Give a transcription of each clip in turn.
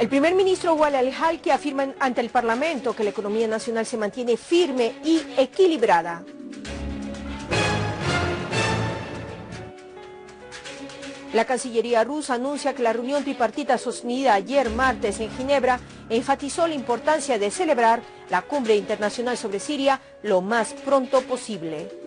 El primer ministro al que afirma ante el Parlamento que la economía nacional se mantiene firme y equilibrada. La Cancillería rusa anuncia que la reunión tripartita sostenida ayer martes en Ginebra enfatizó la importancia de celebrar la cumbre internacional sobre Siria lo más pronto posible.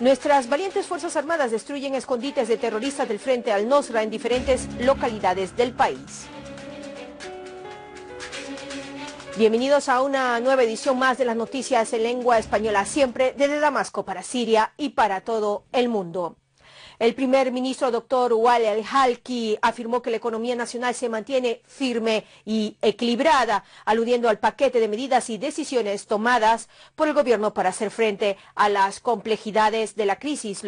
Nuestras valientes Fuerzas Armadas destruyen escondites de terroristas del Frente al-Nosra en diferentes localidades del país. Bienvenidos a una nueva edición más de las noticias en lengua española, siempre desde Damasco para Siria y para todo el mundo. El primer ministro, doctor Wale Al-Halki, afirmó que la economía nacional se mantiene firme y equilibrada, aludiendo al paquete de medidas y decisiones tomadas por el gobierno para hacer frente a las complejidades de la crisis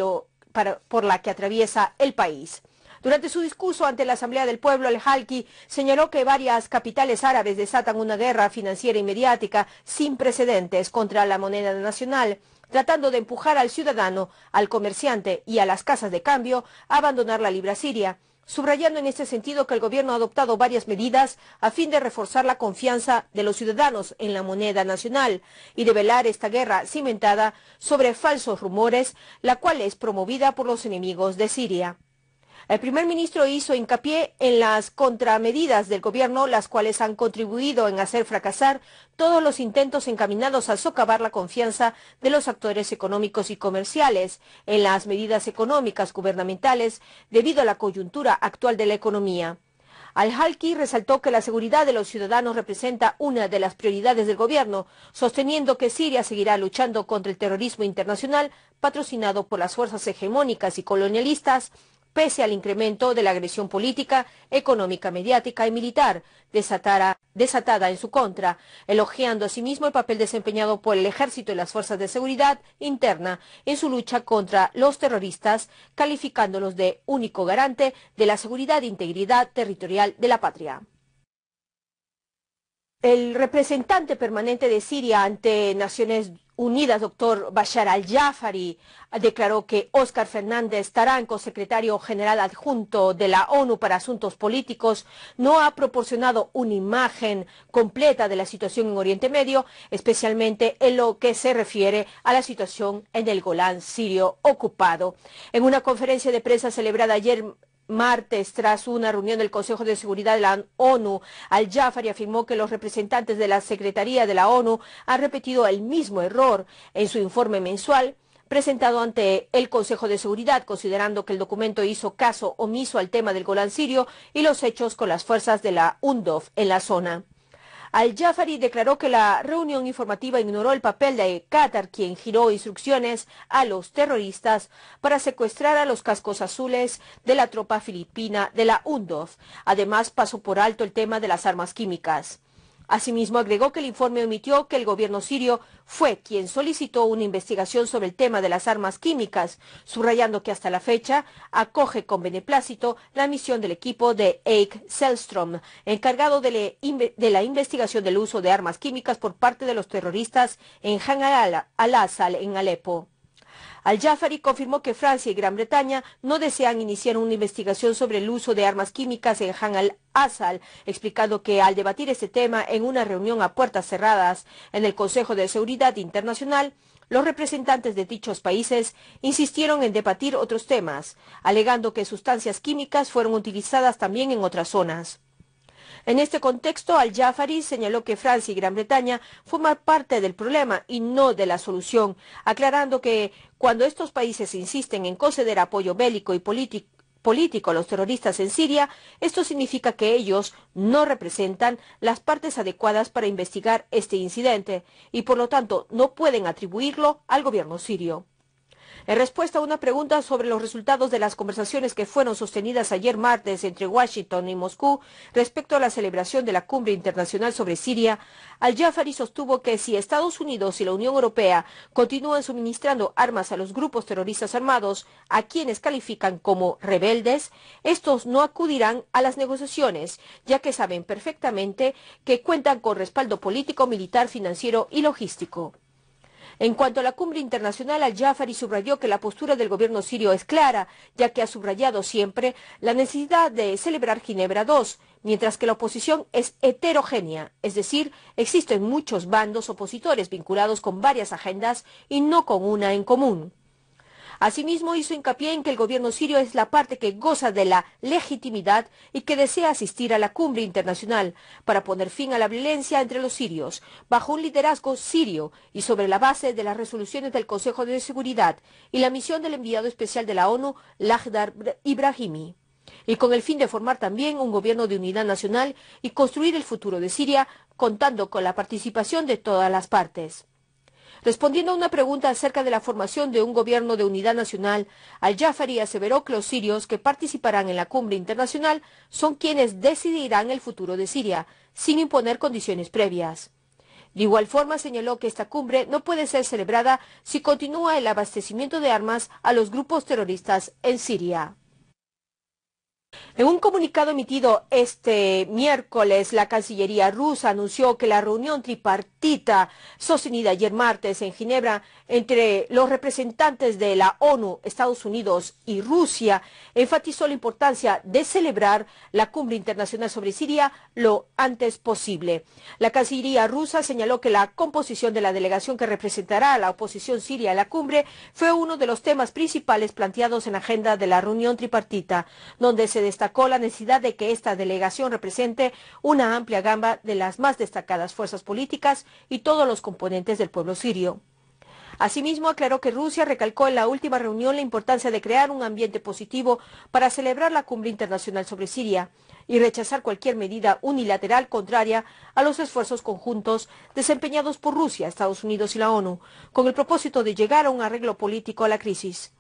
por la que atraviesa el país. Durante su discurso ante la Asamblea del Pueblo, al Halki señaló que varias capitales árabes desatan una guerra financiera y e mediática sin precedentes contra la moneda nacional tratando de empujar al ciudadano, al comerciante y a las casas de cambio a abandonar la libra siria subrayando en este sentido que el gobierno ha adoptado varias medidas a fin de reforzar la confianza de los ciudadanos en la moneda nacional y de velar esta guerra cimentada sobre falsos rumores, la cual es promovida por los enemigos de Siria. El primer ministro hizo hincapié en las contramedidas del gobierno, las cuales han contribuido en hacer fracasar todos los intentos encaminados a socavar la confianza de los actores económicos y comerciales en las medidas económicas gubernamentales debido a la coyuntura actual de la economía. Al-Halki resaltó que la seguridad de los ciudadanos representa una de las prioridades del gobierno, sosteniendo que Siria seguirá luchando contra el terrorismo internacional patrocinado por las fuerzas hegemónicas y colonialistas pese al incremento de la agresión política, económica, mediática y militar desatada en su contra, elogiando asimismo el papel desempeñado por el ejército y las fuerzas de seguridad interna en su lucha contra los terroristas, calificándolos de único garante de la seguridad e integridad territorial de la patria. El representante permanente de Siria ante Naciones Unidas, doctor Bashar al-Jafari, declaró que Óscar Fernández Taranco, secretario general adjunto de la ONU para Asuntos Políticos, no ha proporcionado una imagen completa de la situación en Oriente Medio, especialmente en lo que se refiere a la situación en el Golán sirio ocupado. En una conferencia de prensa celebrada ayer martes, tras una reunión del Consejo de Seguridad de la ONU, Al-Jafari afirmó que los representantes de la Secretaría de la ONU han repetido el mismo error en su informe mensual presentado ante el Consejo de Seguridad, considerando que el documento hizo caso omiso al tema del Golan sirio y los hechos con las fuerzas de la UNDOF en la zona. Al-Jafari declaró que la reunión informativa ignoró el papel de Qatar, quien giró instrucciones a los terroristas para secuestrar a los cascos azules de la tropa filipina de la UNDOF. Además, pasó por alto el tema de las armas químicas. Asimismo, agregó que el informe omitió que el gobierno sirio fue quien solicitó una investigación sobre el tema de las armas químicas, subrayando que hasta la fecha acoge con beneplácito la misión del equipo de eich Selstrom, encargado de, la investigación del uso de armas químicas por parte de los terroristas en Han al-Assal, en Alepo. Al-Jafari confirmó que Francia y Gran Bretaña no desean iniciar una investigación sobre el uso de armas químicas en Han al-Assal, explicando que al debatir este tema en una reunión a puertas cerradas en el Consejo de Seguridad Internacional, los representantes de dichos países insistieron en debatir otros temas, alegando que sustancias químicas fueron utilizadas también en otras zonas. En este contexto, Al-Jafari señaló que Francia y Gran Bretaña forman parte del problema y no de la solución, aclarando que cuando estos países insisten en conceder apoyo bélico y político a los terroristas en Siria, esto significa que ellos no representan las partes adecuadas para investigar este incidente y por lo tanto no pueden atribuirlo al gobierno sirio. En respuesta a una pregunta sobre los resultados de las conversaciones que fueron sostenidas ayer martes entre Washington y Moscú respecto a la celebración de la cumbre internacional sobre Siria, Al-Jafari sostuvo que si Estados Unidos y la Unión Europea continúan suministrando armas a los grupos terroristas armados, a quienes califican como rebeldes, estos no acudirán a las negociaciones, ya que saben perfectamente que cuentan con respaldo político, militar, financiero y logístico. En cuanto a la cumbre internacional, Al-Jafari subrayó que la postura del gobierno sirio es clara, ya que ha subrayado siempre la necesidad de celebrar Ginebra II, mientras que la oposición es heterogénea, es decir, existen muchos bandos opositores vinculados con varias agendas y no con una en común. Asimismo, hizo hincapié en que el gobierno sirio es la parte que goza de la legitimidad y que desea asistir a la cumbre internacional para poner fin a la violencia entre los sirios, bajo un liderazgo sirio y sobre la base de las resoluciones del Consejo de Seguridad y la misión del enviado especial de la ONU, Lajdar Ibrahimi y con el fin de formar también un gobierno de unidad nacional y construir el futuro de Siria contando con la participación de todas las partes. Respondiendo a una pregunta acerca de la formación de un gobierno de unidad nacional, Al-Jafari aseveró que los sirios que participarán en la cumbre internacional son quienes decidirán el futuro de Siria, sin imponer condiciones previas. De igual forma señaló que esta cumbre no puede ser celebrada si continúa el abastecimiento de armas a los grupos terroristas en Siria. En un comunicado emitido este miércoles, la Cancillería rusa anunció que la reunión tripartita sostenida ayer martes en Ginebra entre los representantes de la ONU, Estados Unidos y Rusia enfatizó la importancia de celebrar la cumbre internacional sobre Siria lo antes posible. La Cancillería rusa señaló que la composición de la delegación que representará a la oposición siria a la cumbre fue uno de los temas principales planteados en la agenda de la reunión tripartita, donde se destacó la necesidad de que esta delegación represente una amplia gama de las más destacadas fuerzas políticas y todos los componentes del pueblo sirio. Asimismo, aclaró que Rusia recalcó en la última reunión la importancia de crear un ambiente positivo para celebrar la cumbre internacional sobre Siria y rechazar cualquier medida unilateral contraria a los esfuerzos conjuntos desempeñados por Rusia, Estados Unidos y la ONU, con el propósito de llegar a un arreglo político a la crisis.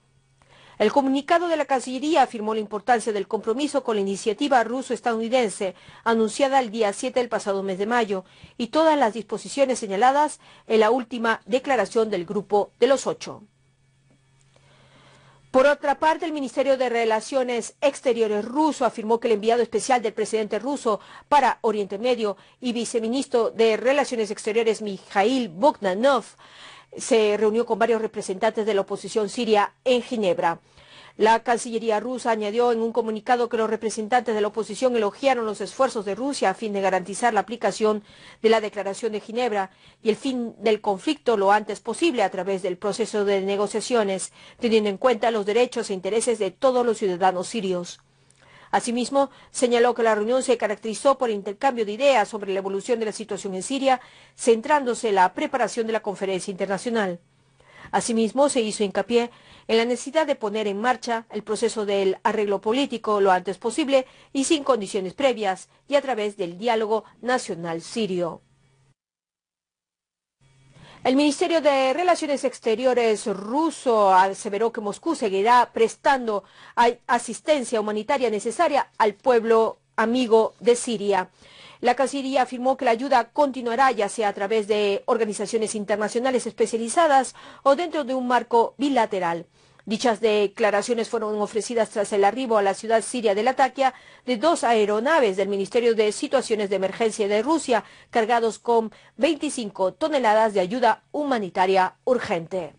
El comunicado de la Cancillería afirmó la importancia del compromiso con la iniciativa ruso-estadounidense anunciada el día 7 del pasado mes de mayo y todas las disposiciones señaladas en la última declaración del Grupo de los Ocho. Por otra parte, el Ministerio de Relaciones Exteriores ruso afirmó que el enviado especial del presidente ruso para Oriente Medio y viceministro de Relaciones Exteriores Mikhail Bogdanov se reunió con varios representantes de la oposición siria en Ginebra. La Cancillería rusa añadió en un comunicado que los representantes de la oposición elogiaron los esfuerzos de Rusia a fin de garantizar la aplicación de la Declaración de Ginebra y el fin del conflicto lo antes posible a través del proceso de negociaciones, teniendo en cuenta los derechos e intereses de todos los ciudadanos sirios. Asimismo, señaló que la reunión se caracterizó por intercambio de ideas sobre la evolución de la situación en Siria, centrándose en la preparación de la conferencia internacional. Asimismo, se hizo hincapié en la necesidad de poner en marcha el proceso del arreglo político lo antes posible y sin condiciones previas y a través del diálogo nacional sirio. El Ministerio de Relaciones Exteriores ruso aseveró que Moscú seguirá prestando asistencia humanitaria necesaria al pueblo amigo de Siria. La Cancillería afirmó que la ayuda continuará ya sea a través de organizaciones internacionales especializadas o dentro de un marco bilateral. Dichas declaraciones fueron ofrecidas tras el arribo a la ciudad siria de Latakia de dos aeronaves del Ministerio de Situaciones de Emergencia de Rusia, cargados con 25 toneladas de ayuda humanitaria urgente.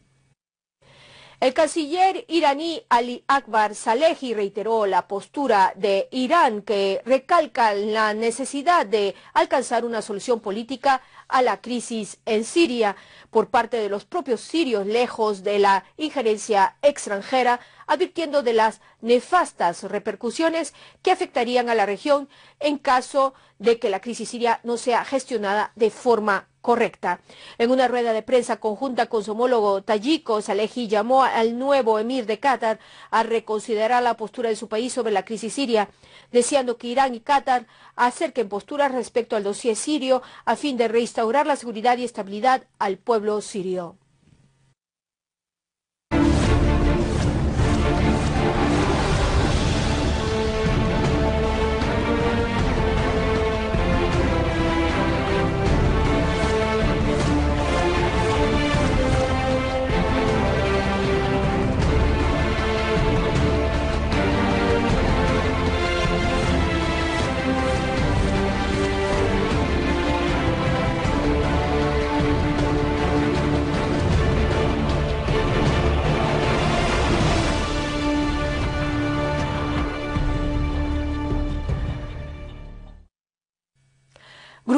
El canciller iraní Ali Akbar Salehi reiteró la postura de Irán que recalca la necesidad de alcanzar una solución política a la crisis en Siria por parte de los propios sirios, lejos de la injerencia extranjera, advirtiendo de las nefastas repercusiones que afectarían a la región en caso de que la crisis siria no sea gestionada de forma correcta. En una rueda de prensa conjunta con su homólogo Tayiko, Salehi llamó al nuevo emir de Qatar a reconsiderar la postura de su país sobre la crisis siria, deseando que Irán y Qatar acerquen posturas respecto al dossier sirio a fin de reinstaurar la seguridad y estabilidad al pueblo sirio.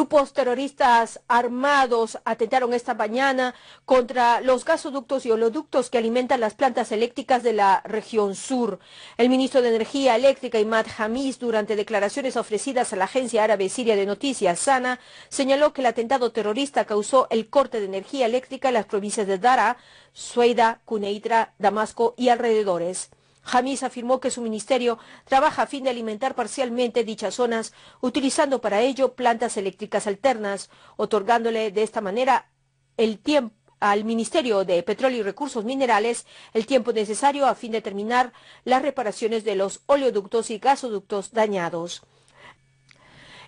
Grupos terroristas armados atentaron esta mañana contra los gasoductos y oleoductos que alimentan las plantas eléctricas de la región sur. El ministro de Energía Eléctrica, Imad Hamis, durante declaraciones ofrecidas a la agencia árabe siria de noticias, SANA, señaló que el atentado terrorista causó el corte de energía eléctrica en las provincias de Dara, Sueida, Cuneitra, Damasco y alrededores. Jamis afirmó que su ministerio trabaja a fin de alimentar parcialmente dichas zonas, utilizando para ello plantas eléctricas alternas, otorgándole de esta manera el tiempo al Ministerio de Petróleo y Recursos Minerales el tiempo necesario a fin de terminar las reparaciones de los oleoductos y gasoductos dañados.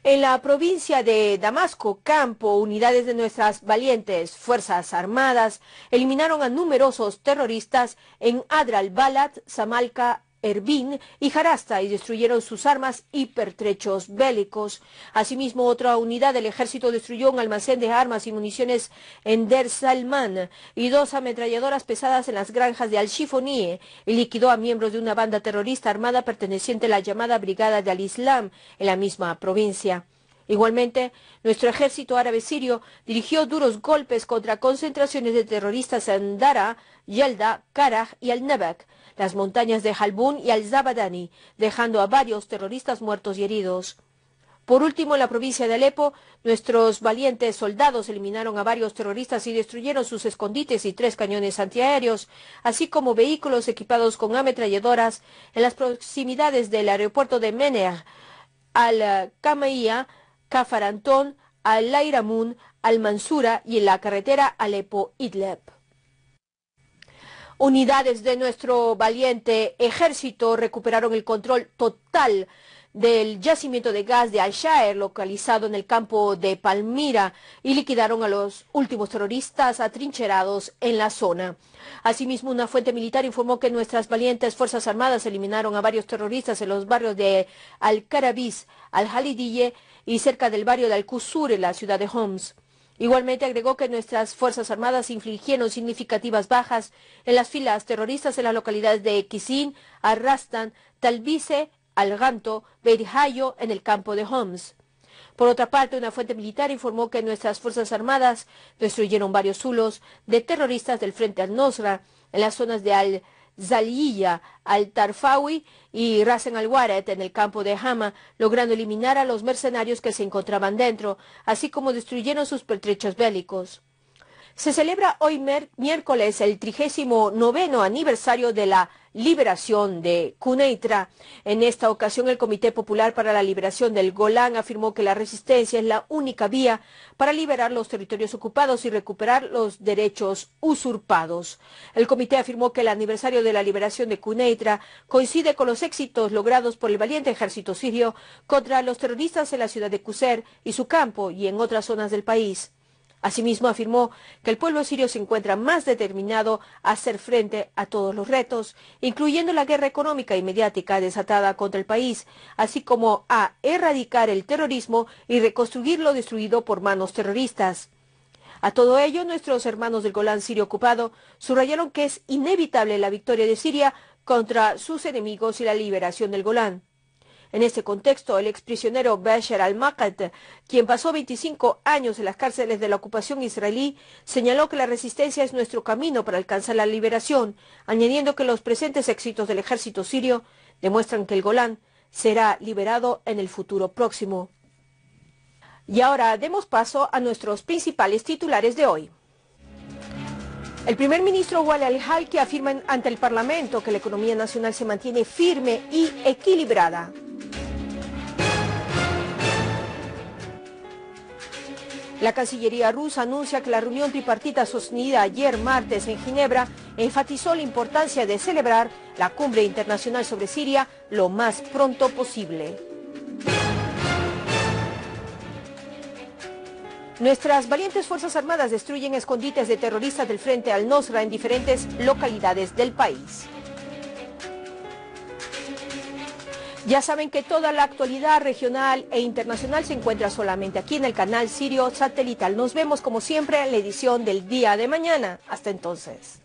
En la provincia de Damasco, Campo, unidades de nuestras valientes Fuerzas Armadas eliminaron a numerosos terroristas en Adral Balat, Samalca Erbin y Jarasta y destruyeron sus armas y pertrechos bélicos. Asimismo, otra unidad del ejército destruyó un almacén de armas y municiones en Der Salman y dos ametralladoras pesadas en las granjas de Al-Shifonie y liquidó a miembros de una banda terrorista armada perteneciente a la llamada Brigada de Al-Islam en la misma provincia. Igualmente, nuestro ejército árabe sirio dirigió duros golpes contra concentraciones de terroristas en Dara, Yelda, Karaj y al nabak las montañas de Halbun y Al-Zabadani, dejando a varios terroristas muertos y heridos. Por último, en la provincia de Alepo, nuestros valientes soldados eliminaron a varios terroristas y destruyeron sus escondites y tres cañones antiaéreos, así como vehículos equipados con ametralladoras en las proximidades del aeropuerto de Menea, al-Kamaía, eh, Kafarantón, al-Lairamun, al-Mansura y en la carretera alepo Idlep. Unidades de nuestro valiente ejército recuperaron el control total del yacimiento de gas de Al-Shaer, localizado en el campo de Palmira, y liquidaron a los últimos terroristas atrincherados en la zona. Asimismo, una fuente militar informó que nuestras valientes Fuerzas Armadas eliminaron a varios terroristas en los barrios de al karabiz Al-Halidille y cerca del barrio de Al-Qusur, en la ciudad de Homs. Igualmente agregó que nuestras Fuerzas Armadas infligieron significativas bajas en las filas terroristas en las localidades de Kisin, Arrastan, Talbice, Alganto, Berijayo, en el campo de Homs. Por otra parte, una fuente militar informó que nuestras Fuerzas Armadas destruyeron varios zulos de terroristas del Frente al Nosra en las zonas de al Zaliya al y Rasen al waret en el campo de Hama, logrando eliminar a los mercenarios que se encontraban dentro, así como destruyeron sus pertrechos bélicos. Se celebra hoy miércoles el trigésimo noveno aniversario de la liberación de Cuneitra. En esta ocasión, el Comité Popular para la Liberación del Golán afirmó que la resistencia es la única vía para liberar los territorios ocupados y recuperar los derechos usurpados. El comité afirmó que el aniversario de la liberación de Cuneitra coincide con los éxitos logrados por el valiente ejército sirio contra los terroristas en la ciudad de cuser y su campo y en otras zonas del país. Asimismo, afirmó que el pueblo sirio se encuentra más determinado a hacer frente a todos los retos, incluyendo la guerra económica y mediática desatada contra el país, así como a erradicar el terrorismo y reconstruir lo destruido por manos terroristas. A todo ello, nuestros hermanos del Golán sirio ocupado subrayaron que es inevitable la victoria de Siria contra sus enemigos y la liberación del Golán. En ese contexto, el exprisionero Bashar al makat quien pasó 25 años en las cárceles de la ocupación israelí, señaló que la resistencia es nuestro camino para alcanzar la liberación, añadiendo que los presentes éxitos del ejército sirio demuestran que el Golán será liberado en el futuro próximo. Y ahora demos paso a nuestros principales titulares de hoy. El primer ministro Wale al-Halki afirma ante el Parlamento que la economía nacional se mantiene firme y equilibrada. La Cancillería rusa anuncia que la reunión tripartita sostenida ayer martes en Ginebra enfatizó la importancia de celebrar la cumbre internacional sobre Siria lo más pronto posible. Nuestras valientes Fuerzas Armadas destruyen escondites de terroristas del Frente al Nosra en diferentes localidades del país. Ya saben que toda la actualidad regional e internacional se encuentra solamente aquí en el canal Sirio Satelital. Nos vemos como siempre en la edición del día de mañana. Hasta entonces.